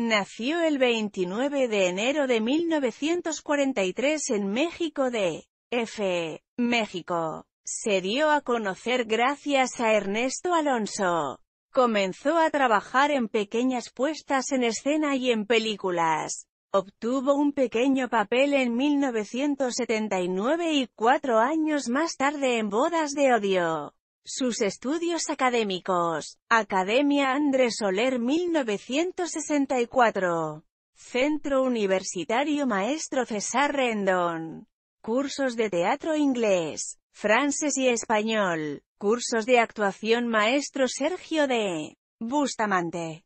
Nació el 29 de enero de 1943 en México de F. México. Se dio a conocer gracias a Ernesto Alonso. Comenzó a trabajar en pequeñas puestas en escena y en películas. Obtuvo un pequeño papel en 1979 y cuatro años más tarde en Bodas de Odio. Sus estudios académicos. Academia Andrés Soler 1964. Centro Universitario Maestro César Rendón. Cursos de teatro inglés, francés y español. Cursos de actuación Maestro Sergio de Bustamante.